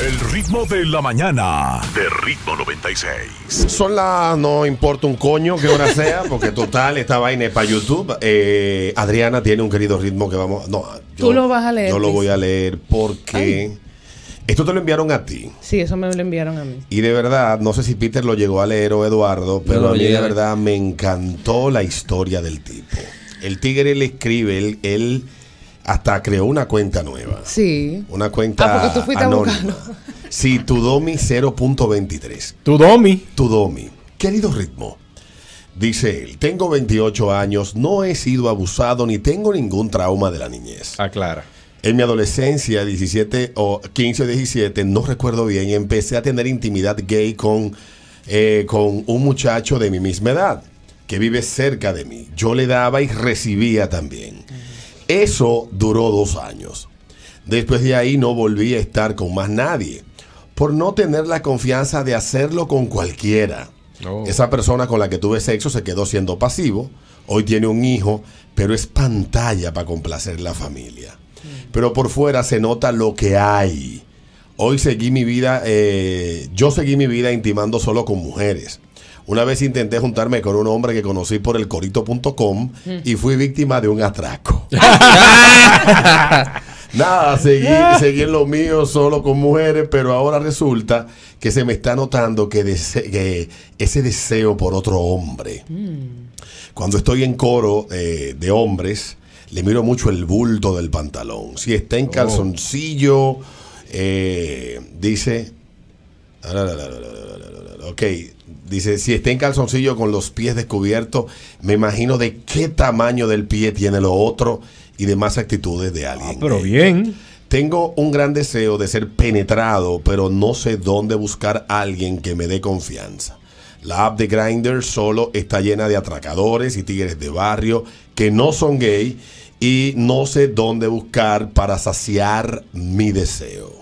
El ritmo de la mañana. De ritmo 96. Son las. No importa un coño qué hora sea, porque total, esta vaina es para YouTube. Eh, Adriana tiene un querido ritmo que vamos. No, Tú lo vas a leer. Yo lo voy a leer porque. Esto te lo enviaron a ti. Sí, eso me lo enviaron a mí. Y de verdad, no sé si Peter lo llegó a leer o Eduardo, pero a mí de verdad me encantó la historia del tipo. El tigre le escribe, el... él hasta creó una cuenta nueva. Sí. Una cuenta ah, tú fuiste anónima. Sí, Tudomi 0.23. Tudomi. Tudomi. Querido ritmo. Dice él, tengo 28 años, no he sido abusado ni tengo ningún trauma de la niñez. Aclara. En mi adolescencia, 17 o 15 o 17, no recuerdo bien, empecé a tener intimidad gay con, eh, con un muchacho de mi misma edad, que vive cerca de mí. Yo le daba y recibía también. Eso duró dos años. Después de ahí no volví a estar con más nadie, por no tener la confianza de hacerlo con cualquiera. Oh. Esa persona con la que tuve sexo se quedó siendo pasivo, hoy tiene un hijo, pero es pantalla para complacer la familia. Mm. Pero por fuera se nota lo que hay. Hoy seguí mi vida, eh, yo seguí mi vida intimando solo con mujeres. Una vez intenté juntarme con un hombre que conocí por el corito.com y fui víctima de un atraco. Nada, seguí, en lo mío solo con mujeres, pero ahora resulta que se me está notando que, ese deseo por otro hombre. Mm. Cuando estoy en coro eh, de hombres, le miro mucho el bulto del pantalón. Si está en oh. calzoncillo, eh, dice ok, dice, si está en calzoncillo con los pies descubiertos, me imagino de qué tamaño del pie tiene lo otro y demás actitudes de alguien. Ah, pero bien. Tengo un gran deseo de ser penetrado, pero no sé dónde buscar a alguien que me dé confianza. La app de Grindr solo está llena de atracadores y tigres de barrio que no son gay y no sé dónde buscar para saciar mi deseo.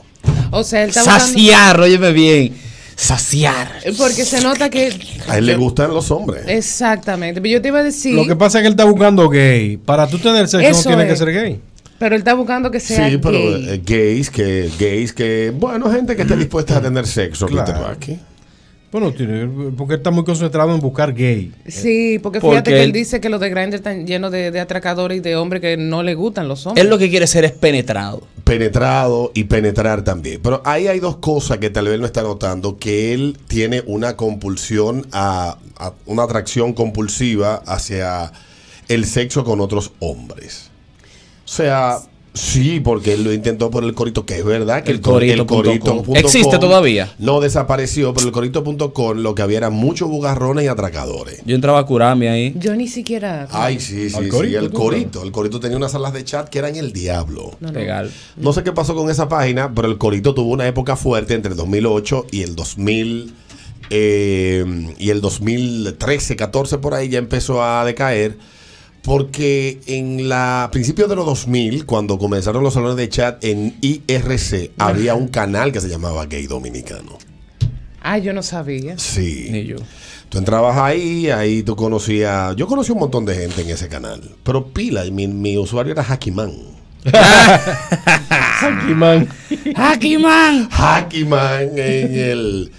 O sea, Saciar, óyeme bien saciar. Porque se nota que. A él le gustan los hombres. Exactamente. Pero yo te iba a decir. Lo que pasa es que él está buscando gay. Para tú tener sexo no tiene que ser gay. Pero él está buscando que sea. Sí, pero eh, gays que. Gays que. Bueno, gente que esté dispuesta a tener sexo. aquí. Bueno, porque está muy concentrado en buscar gay. Sí, porque fíjate que él, dice que los de Grindr están llenos de, atracadores y de hombres que no le gustan los hombres. Él lo que quiere ser es penetrado. Penetrado y penetrar también. Pero ahí hay dos cosas que tal vez no está notando, que él tiene una compulsión una atracción compulsiva hacia el sexo con otros hombres. O sea, Sí, porque él lo intentó por el corito, que es verdad que el, corito existe todavía. No desapareció, pero el corito.com lo que había era muchos bugarrones y atracadores. Yo entraba a curarme ahí. Yo ni siquiera. Ay, sí, sí, sí, corito, el corito. El corito tenía unas salas de chat que eran el diablo. No, Legal. No sé qué pasó con esa página, pero el corito tuvo una época fuerte entre el 2008 y el 2000. Eh, y el 2013, 14 por ahí ya empezó a decaer porque en la principios de los 2000, cuando comenzaron los salones de chat en IRC, había un canal que se llamaba Gay Dominicano. Ah, yo no sabía. Sí. Ni yo. Tú entrabas ahí, ahí tú conocías. Yo conocí un montón de gente en ese canal. Pero pila, mi, usuario era Hakiman. Hakiman. Hakiman. Hakiman en el.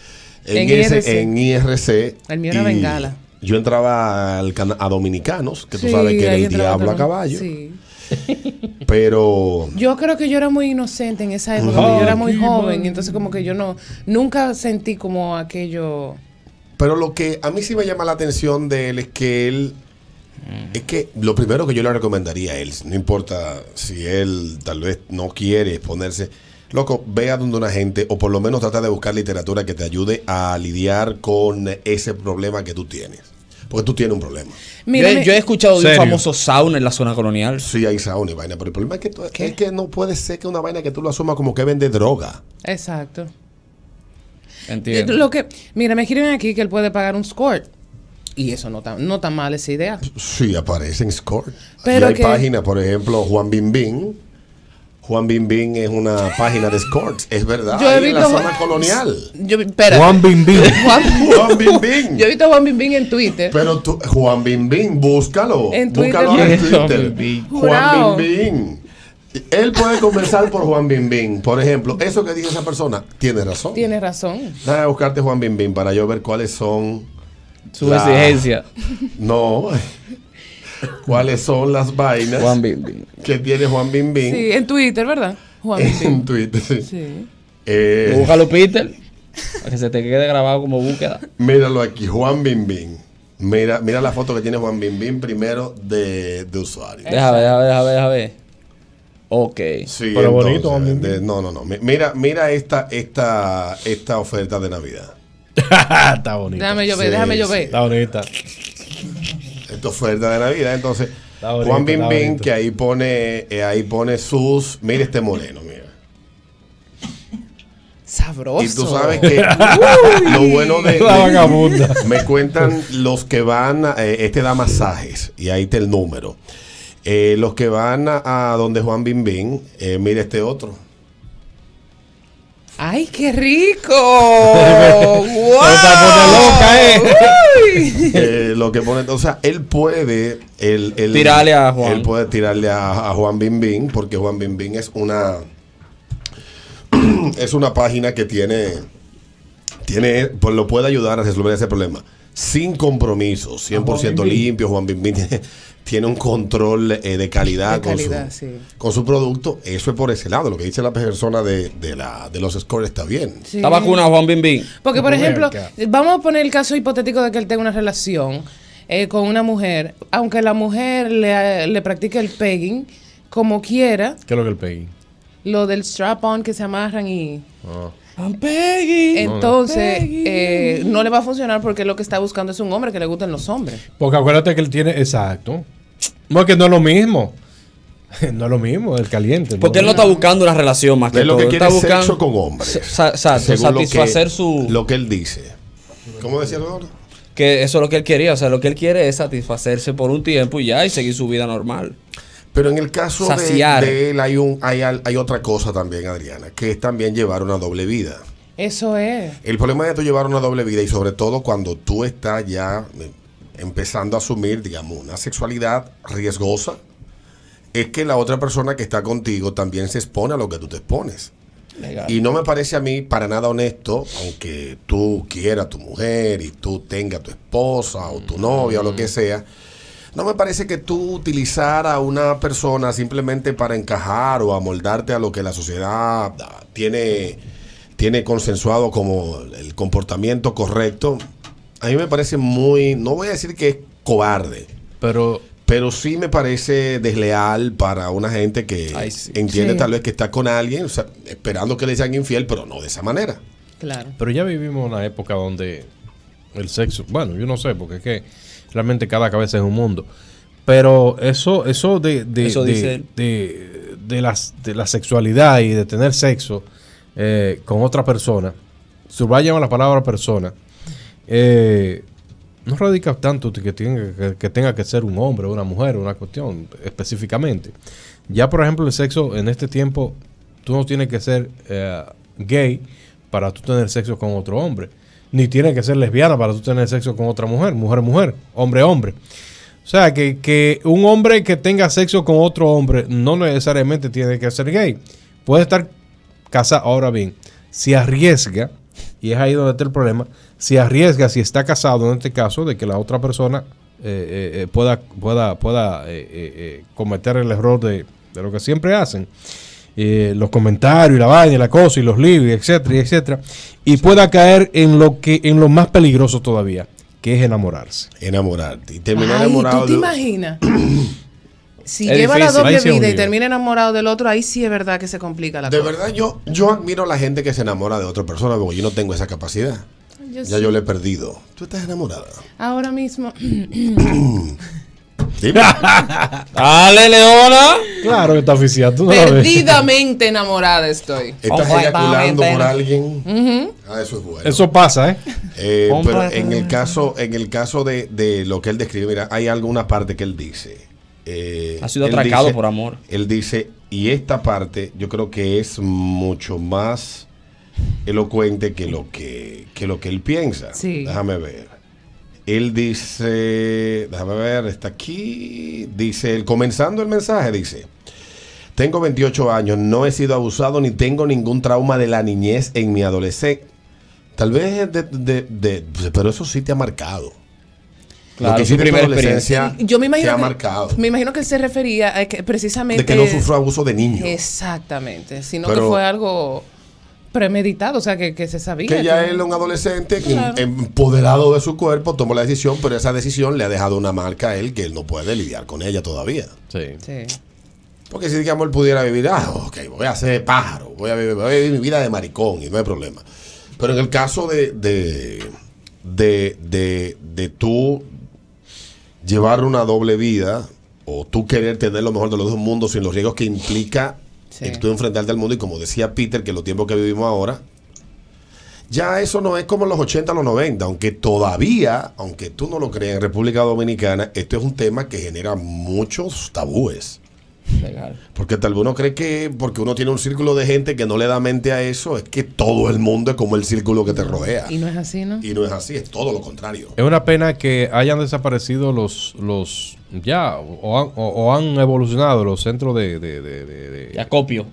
En, En IRC. El mío era Bengala. Yo entraba al a Dominicanos, que tú sabes que era el diablo a caballo. Sí. Pero. Yo creo que yo era muy inocente en esa época, yo era muy joven, y entonces, como que yo no. Nunca sentí como aquello. Pero lo que a mí sí me llama la atención de él es que él. Es que lo primero que yo le recomendaría a él, no importa si él tal vez no quiere ponerse Loco, ve a donde una gente, o por lo menos trata de buscar literatura que te ayude a lidiar con ese problema que tú tienes. Porque tú tienes un problema. Mira, yo, he escuchado de un famoso sauna en la zona colonial. Sí, hay sauna y vaina, pero el problema es que, que no puede ser que una vaina que tú lo asumas como que vende droga. Exacto. Entiendo. Eh, lo que, mira, me escriben aquí que él puede pagar un score. Y eso no tan, mal esa idea. Sí, aparece en score. Pero hay páginas, por ejemplo, Juan Bim Bin. Juan Bim es una página de escorts, es verdad. Yo he visto en la zona colonial. Yo, Juan Bim Juan, Yo he visto a Juan Bim en Twitter. Pero tú, Juan Bim búscalo. En Twitter. Búscalo en Twitter. Juan Bim Bim. Él puede conversar por Juan Bimbin. Por ejemplo, eso que dice esa persona, tiene razón. Tiene razón. a buscarte Juan Bimbin para yo ver cuáles son. Sus exigencias. No, cuáles son las vainas Juan que tiene Juan Binbin. Sí, en Twitter, ¿verdad? Juan Bin en Twitter, sí. sí. Eh, Peter, para que se te quede grabado como búsqueda. Míralo aquí, Juan Binbin. Mira, mira la foto que tiene Juan Binbin primero de, de usuario. Déjame, déjame, déjame, déjame. Ok. Sí, Pero bonito, Juan de, No, no, no. Mira, mira esta, esta, esta oferta de Navidad. Está bonita. Déjame llover, déjame llover. Está bonita. Fuerte oferta de Navidad. Entonces, Juan Bim Bim que ahí pone, eh, ahí pone sus. mire este moreno, mira. Sabroso. Y tú sabes que lo bueno de, me cuentan los que van, eh, este da masajes y ahí está el número. Eh, los que van a, donde Juan Bim Bim eh, este otro. ¡Ay, qué rico! ¡Wow! loca, eh. ¿eh? lo que pone, o sea, él puede. Él, tirarle a Juan. Él puede tirarle a, Juan Bimbín, porque Juan Bimbín es una. es una página que tiene. Tiene. Pues lo puede ayudar a resolver ese problema sin compromiso, 100% limpio. Juan Bimbín tiene tiene un control eh, de calidad, con, su, producto. Eso es por ese lado. Lo que dice la persona de, la, de los scores está bien. Está vacunado Juan Bimbi Porque, por ejemplo, vamos a poner el caso hipotético de que él tenga una relación eh, con una mujer. Aunque la mujer le, le practique el pegging, como quiera. ¿Qué es lo que el pegging? Lo del strap-on que se amarran y... Ah. Ah, pegging Entonces, eh, no le va a funcionar porque lo que está buscando es un hombre que le gusten los hombres. Porque acuérdate que él tiene, exacto, no, es que no es lo mismo. No es lo mismo, el caliente. Porque él no está buscando una relación más que él lo que quiere está buscando sexo con hombres. satisfacer su. Lo que él dice. ¿Cómo decía otro? Que eso es lo que él quería. O sea, lo que él quiere es satisfacerse por un tiempo y ya y seguir su vida normal. Pero en el caso de, él hay, un, hay, hay otra cosa también, Adriana, que es también llevar una doble vida. Eso es. El problema de tú llevar una doble vida y sobre todo cuando tú estás ya empezando a asumir, digamos, una sexualidad riesgosa, es que la otra persona que está contigo también se expone a lo que tú te expones. Y no me parece a mí para nada honesto, aunque tú quieras a tu mujer y tú tengas tu esposa o tu novia o lo que mm. sea, no me parece que tú utilizar a una persona simplemente para encajar o amoldarte a lo que la sociedad ah, tiene, tiene consensuado como el comportamiento correcto, a mí me parece muy, no voy a decir que es cobarde, pero, pero sí me parece desleal para una gente que entiende tal vez que está con alguien, esperando que le sean infiel, pero no de esa manera. Claro. Pero ya vivimos una época donde el sexo, bueno, yo no sé, porque es que realmente cada cabeza es un mundo. Pero eso, eso de, de, de, las, de la sexualidad y de tener sexo eh, con otra persona, subrayan a la palabra persona, eh, no radica tanto que tenga que, tenga que ser un hombre o una mujer, una cuestión específicamente. Ya, por ejemplo, el sexo en este tiempo, tú no tienes que ser eh, gay para tú tener sexo con otro hombre, ni tienes que ser lesbiana para tú tener sexo con otra mujer, mujer, mujer, hombre, hombre. O sea, que, que un hombre que tenga sexo con otro hombre no necesariamente tiene que ser gay. Puede estar casado. Ahora bien, si arriesga y es ahí donde está el problema. Si arriesga, si está casado en este caso, de que la otra persona eh, eh, eh, pueda, pueda, pueda cometer el error de, lo que siempre hacen. los comentarios y la vaina y la cosa y los libros, etcétera, y etcétera. Y pueda caer en lo que, en lo más peligroso todavía, que es enamorarse. Enamorarte. Y terminar enamorado. ¿Tú te imaginas? si lleva la doble vida y termina enamorado del otro, ahí sí es verdad que se complica la cosa. De verdad, yo, yo admiro a la gente que se enamora de otra persona, porque yo no tengo esa capacidad. ya yo le he perdido. ¿Tú estás enamorada? Ahora mismo. Dale, Leona. Claro que está oficial. Perdidamente enamorada estoy. Estás eyaculando por alguien. Ah, eso es bueno. Eso pasa, ¿eh? eh pero en el caso, en el caso de, de, lo que él describe, mira, hay alguna parte que él dice eh, ha sido atracado por amor. Él dice, y esta parte yo creo que es mucho más elocuente que lo que, lo que él piensa. Sí. Déjame ver. Él dice, déjame ver, está aquí, dice, él, comenzando el mensaje, dice, tengo 28 años, no he sido abusado ni tengo ningún trauma de la niñez en mi adolescencia. Tal vez, de, pero eso sí te ha marcado. Claro, que primera experiencia yo me imagino ha marcado. Me imagino que él se refería a que precisamente... De que no sufrió abuso de niño. Exactamente, sino que fue algo premeditado, o sea, que, se sabía. Que ya él él, un adolescente em, empoderado de su cuerpo, tomó la decisión, pero esa decisión le ha dejado una marca a él que él no puede lidiar con ella todavía. Sí. sí. Porque si, digamos, él pudiera vivir, ah, ok, voy a ser pájaro, voy a vivir, mi vida de maricón y no hay problema. Pero en el caso de, de, de, de, de tú llevar una doble vida o tú querer tener lo mejor de los dos mundos sin los riesgos que implica el eh, tú enfrentarte al mundo y como decía Peter, que los tiempos que vivimos ahora, ya eso no es como los 80, los 90, aunque todavía, aunque tú no lo creas en República Dominicana, esto es un tema que genera muchos tabúes. Porque tal vez uno cree que porque uno tiene un círculo de gente que no le da mente a eso, es que todo el mundo es como el círculo que te rodea. Y no es así, ¿no? Y no es así, es todo lo contrario. Es una pena que hayan desaparecido los, los ya, o han, evolucionado los centros de... de, acopio.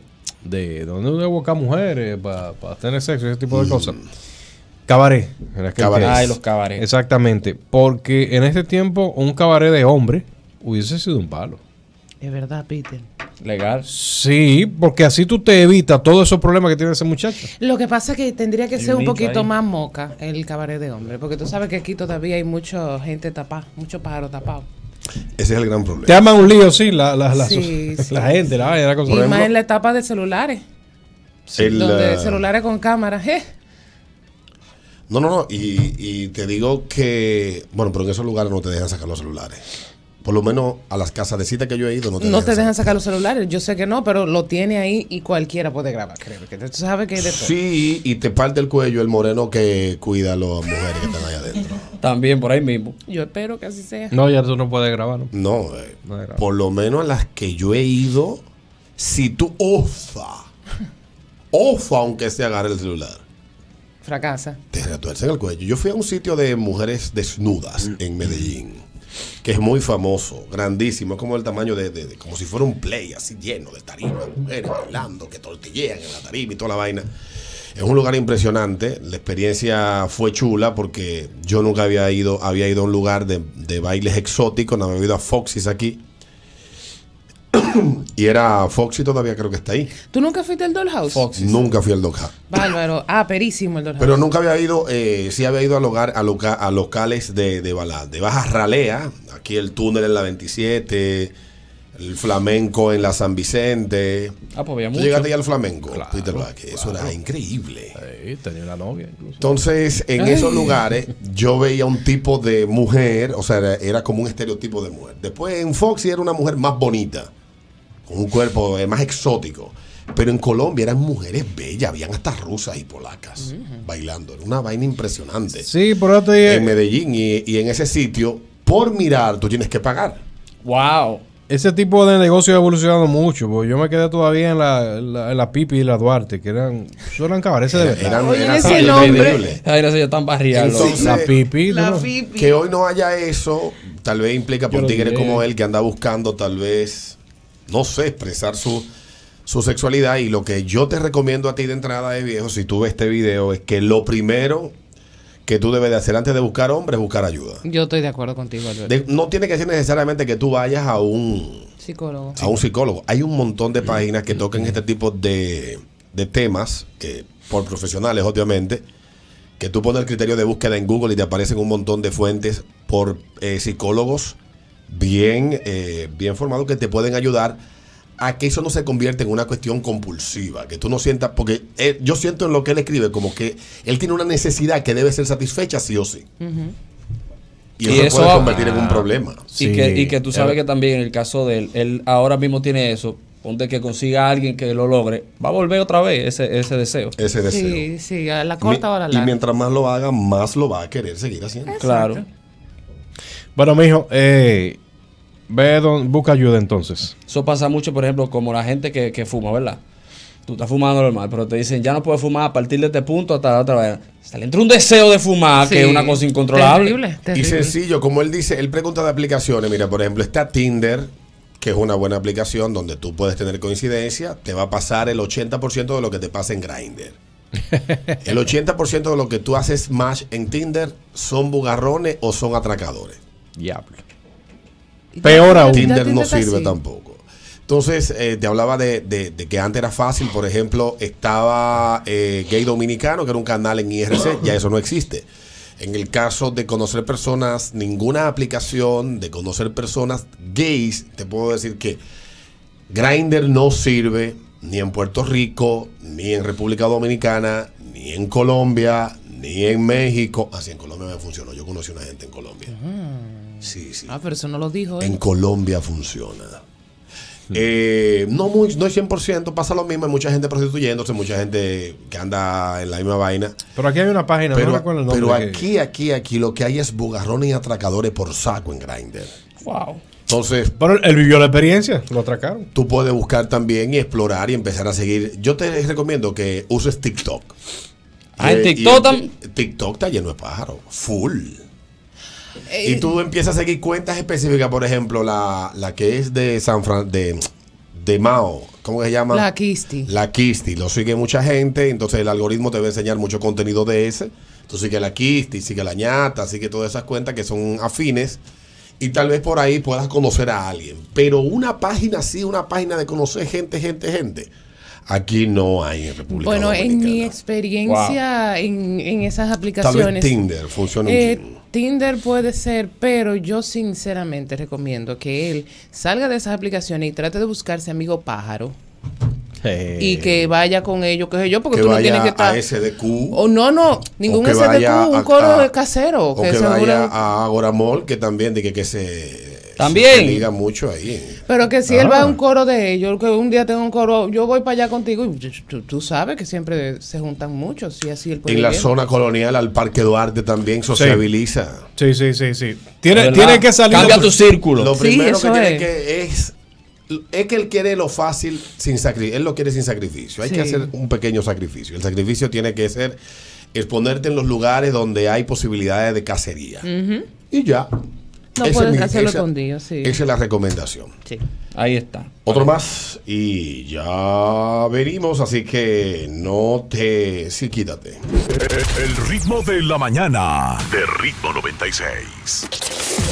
De donde uno busca mujeres para tener sexo ese tipo de mm. cosas. Cabaret. los cabarets. Exactamente. Porque en este tiempo un cabaret de hombre hubiese sido un palo. Es verdad, Peter. Legal. Sí, porque así tú te evitas todos esos problemas que tiene ese muchacho. Lo que pasa es que tendría que ser un poquito más moca el cabaret de hombre, porque tú sabes que aquí todavía hay mucha gente tapada, mucho pájaros tapados. Ese es el gran problema. Te aman un lío, sí, la, la, gente, la, cosa. Y en la etapa de celulares. El, eh, celulares con cámaras, No, no, no. Y, y te digo que, bueno, pero en esos lugares no te dejan sacar los celulares por lo menos a las casas de cita que yo he ido, no te, no dejan, sacar los celulares. Yo sé que no, pero lo tiene ahí y cualquiera puede grabar, creo. tú sabes que Sí, y te parte el cuello el moreno que cuida a las mujeres que están allá adentro. También por ahí mismo. Yo espero que así sea. No, ya tú no puedes grabar. No, eh, por lo menos a las que yo he ido, si tú ofa, ofa aunque se agarre el celular. Fracasa. Te retuercen el cuello. Yo fui a un sitio de mujeres desnudas mm. en Medellín que es muy famoso, grandísimo, es como el tamaño de, como si fuera un play así lleno de tarimas, mujeres bailando, que tortillean en la tarima y toda la vaina. Es un lugar impresionante, la experiencia fue chula porque yo nunca había ido, había ido a un lugar de, de bailes exóticos, no había ido a Foxy's aquí y era Foxy todavía creo que está ahí. ¿Tú nunca fuiste al Dollhouse? Foxy. Nunca fui al Dollhouse. Bárbaro. Ah, perísimo el Dollhouse. Pero nunca había ido, eh, sí había ido a, hogar a, locales de, de, balada, de baja ralea. Aquí el túnel en la 27, el flamenco en la San Vicente. Ah, pues había mucho. Llegaste ya al flamenco, claro, Eso era increíble. tenía una novia Entonces, en esos lugares, yo veía un tipo de mujer, o sea, era como un estereotipo de mujer. Después en Foxy era una mujer más bonita con un cuerpo eh, más exótico. Pero en Colombia eran mujeres bellas, habían hasta rusas y polacas bailando. Era una vaina impresionante. Sí, por En Medellín y, en ese sitio, por mirar, tú tienes que pagar. ¡Wow! Ese tipo de negocio ha evolucionado mucho. Porque yo me quedé todavía en la, Pipi y la Duarte, que eran. eran de verdad. Eran, Oye, Ay, no sé, yo tan la Pipi. Que hoy no haya eso, tal vez implica por tigres como él que anda buscando, tal vez no sé, expresar su, su sexualidad. Y lo que yo te recomiendo a ti de entrada de eh, viejo, si tú ves este video, es que lo primero que tú debes de hacer antes de buscar hombre es buscar ayuda. Yo estoy de acuerdo contigo, Alberto. no tiene que ser necesariamente que tú vayas a un psicólogo. A un psicólogo. Hay un montón de páginas que tocan este tipo de, de temas, por profesionales, obviamente, que tú pones el criterio de búsqueda en Google y te aparecen un montón de fuentes por eh, psicólogos bien, eh, bien formado que te pueden ayudar a que eso no se convierta en una cuestión compulsiva, que tú no sientas, porque yo siento en lo que él escribe como que él tiene una necesidad que debe ser satisfecha sí o sí. Y, eso, puede convertir en un problema. Y, que, y que tú sabes que también en el caso de él, él ahora mismo tiene eso, ponte que consiga a alguien que lo logre, va a volver otra vez ese, deseo. Ese deseo. Sí, sí, a la corta o a la larga. Y mientras más lo haga, más lo va a querer seguir haciendo. Claro. Bueno, mijo, eh, Ve, busca ayuda entonces. Eso pasa mucho, por ejemplo, como la gente que, fuma, ¿verdad? Tú estás fumando normal, pero te dicen, ya no puedes fumar a partir de este punto hasta la otra vez. Sale entra un deseo de fumar, que es una cosa incontrolable. Y sencillo, como él dice, él pregunta de aplicaciones. Mira, por ejemplo, está Tinder, que es una buena aplicación donde tú puedes tener coincidencia, te va a pasar el 80% de lo que te pasa en Grindr. El 80% de lo que tú haces más en Tinder son bugarrones o son atracadores. Diablo. Peor aún. Tinder no sirve tampoco. Entonces, eh, te hablaba de, que antes era fácil, por ejemplo, estaba eh, Gay Dominicano, que era un canal en IRC, ya eso no existe. En el caso de conocer personas, ninguna aplicación de conocer personas gays, te puedo decir que Grindr no sirve ni en Puerto Rico, ni en República Dominicana, ni en Colombia, ni en México. Así en Colombia me funcionó. Yo conocí una gente en Colombia. Sí, sí. Ah, pero eso no lo dijo. En Colombia funciona. Eh, no, muy, no es 100%, pasa lo mismo. Hay mucha gente prostituyéndose, mucha gente que anda en la misma vaina. Pero aquí hay una página, pero, aquí, aquí, aquí lo que hay es bugarrones y atracadores por saco en Grindr. Wow. Entonces. Pero él vivió la experiencia, lo atracaron. Tú puedes buscar también y explorar y empezar a seguir. Yo te recomiendo que uses TikTok. Ah, en eh, TikTok también. TikTok está lleno de pájaros. Full y eh, tú empiezas a seguir cuentas específicas, por ejemplo, la, que es de San de, Mao. ¿Cómo se llama? La Kisti. La Kisti. Lo sigue mucha gente, entonces el algoritmo te va a enseñar mucho contenido de ese. Tú sigue la Kisti, sigue la ñata, sigue todas esas cuentas que son afines. Y tal vez por ahí puedas conocer a alguien. Pero una página así, una página de conocer gente, gente, gente Aquí no hay República bueno, en mi experiencia en, esas aplicaciones. Tinder funciona eh, Tinder puede ser, pero yo sinceramente recomiendo que él salga de esas aplicaciones y trate de buscarse amigo pájaro. y eh, que vaya con ellos, que sé yo, porque tú no tienes que estar. A SDQ. O no, no, ningún SDQ, un coro casero. O que, que vaya a Agora que también de que se también. mucho ahí. Pero que si él va a ah. un coro de ellos, que un día tengo un coro, yo voy para allá contigo y tú, sabes que siempre se juntan muchos. Y así el En la zona colonial, al Parque Duarte también sociabiliza. Sí, sí, sí, sí. Tiene, tiene que salir. Cambia tu círculo. Lo primero que tiene es. que es es que él quiere lo fácil sin sacrificio. Él lo quiere sin sacrificio. Hay que hacer un pequeño sacrificio. El sacrificio tiene que ser exponerte en los lugares donde hay posibilidades de cacería. Y ya. No puedes hacerlo sí. Esa es la recomendación. Sí, ahí está. Otro más y ya venimos, así que no te... Sí, El ritmo de la mañana de Ritmo 96.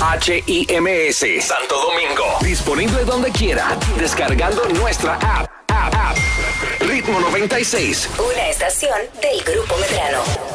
H-I-M-S, Santo Domingo. Disponible donde quiera, descargando nuestra app. app, Ritmo 96. Una estación del Grupo Medrano